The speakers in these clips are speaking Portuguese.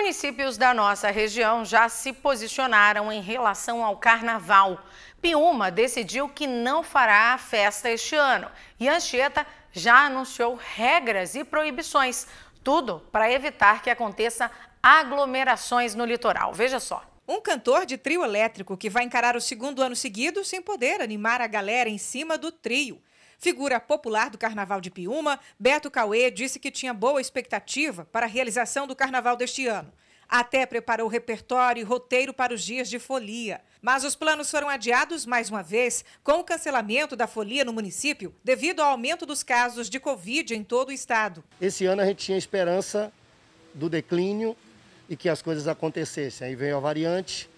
Municípios da nossa região já se posicionaram em relação ao carnaval. Piuma decidiu que não fará a festa este ano e Anchieta já anunciou regras e proibições, tudo para evitar que aconteça aglomerações no litoral. Veja só. Um cantor de trio elétrico que vai encarar o segundo ano seguido sem poder animar a galera em cima do trio. Figura popular do Carnaval de Piúma, Beto Cauê disse que tinha boa expectativa para a realização do Carnaval deste ano. Até preparou repertório e roteiro para os dias de folia. Mas os planos foram adiados mais uma vez, com o cancelamento da folia no município, devido ao aumento dos casos de Covid em todo o estado. Esse ano a gente tinha esperança do declínio e que as coisas acontecessem. Aí veio a variante,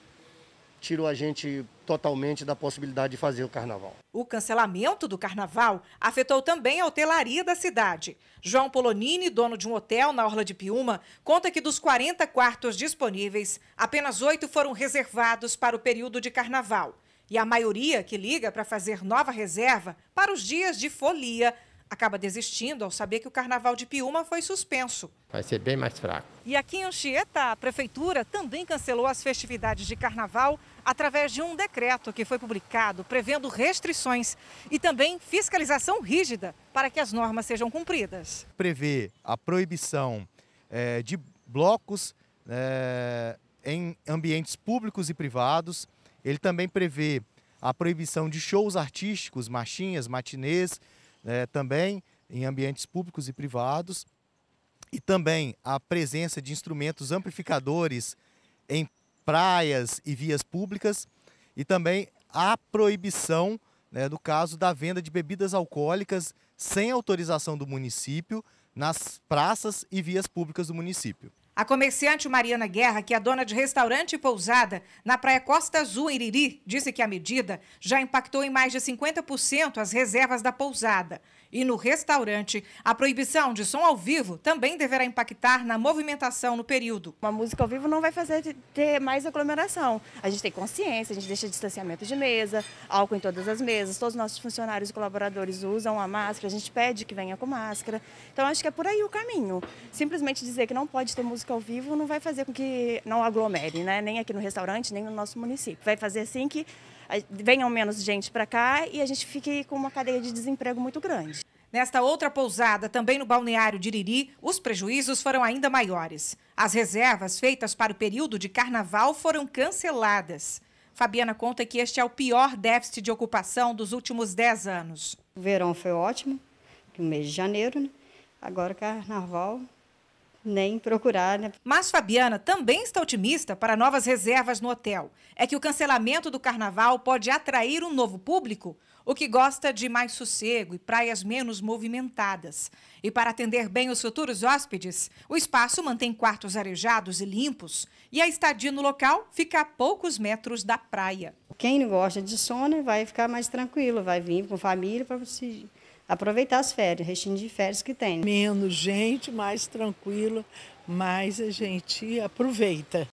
tirou a gente totalmente da possibilidade de fazer o carnaval. O cancelamento do carnaval afetou também a hotelaria da cidade. João Polonini, dono de um hotel na Orla de Piúma, conta que dos 40 quartos disponíveis, apenas oito foram reservados para o período de carnaval. E a maioria que liga para fazer nova reserva para os dias de folia acaba desistindo ao saber que o Carnaval de Piúma foi suspenso. Vai ser bem mais fraco. E aqui em Anchieta, a Prefeitura também cancelou as festividades de Carnaval através de um decreto que foi publicado prevendo restrições e também fiscalização rígida para que as normas sejam cumpridas. Prevê a proibição é, de blocos é, em ambientes públicos e privados. Ele também prevê a proibição de shows artísticos, marchinhas, matinês, é, também em ambientes públicos e privados, e também a presença de instrumentos amplificadores em praias e vias públicas, e também a proibição, né, no caso da venda de bebidas alcoólicas sem autorização do município nas praças e vias públicas do município. A comerciante Mariana Guerra, que é dona de restaurante e pousada na Praia Costa Azul, em Iriri, disse que a medida já impactou em mais de 50% as reservas da pousada. E no restaurante, a proibição de som ao vivo também deverá impactar na movimentação no período. Uma música ao vivo não vai fazer ter mais aglomeração. A gente tem consciência, a gente deixa distanciamento de mesa, álcool em todas as mesas, todos os nossos funcionários e colaboradores usam a máscara, a gente pede que venha com máscara. Então acho que é por aí o caminho. Simplesmente dizer que não pode ter música música ao vivo não vai fazer com que não aglomere, né? Nem aqui no restaurante, nem no nosso município. Vai fazer assim que eh, venham menos gente para cá e a gente fique com uma cadeia de desemprego muito grande. Nesta outra pousada, também no balneário de Iriri, os prejuízos foram ainda maiores. As reservas feitas para o período de carnaval foram canceladas. Fabiana conta que este é o pior déficit de ocupação dos últimos 10 anos. O verão foi ótimo, no mês de janeiro, né? agora carnaval nem procurar, né? Mas Fabiana também está otimista para novas reservas no hotel. É que o cancelamento do carnaval pode atrair um novo público, o que gosta de mais sossego e praias menos movimentadas. E para atender bem os futuros hóspedes, o espaço mantém quartos arejados e limpos, e a estadia no local fica a poucos metros da praia. Quem não gosta de sono vai ficar mais tranquilo, vai vir com família para se aproveitar as férias, restinho de férias que tem. Menos gente, mais tranquilo, mais a gente aproveita.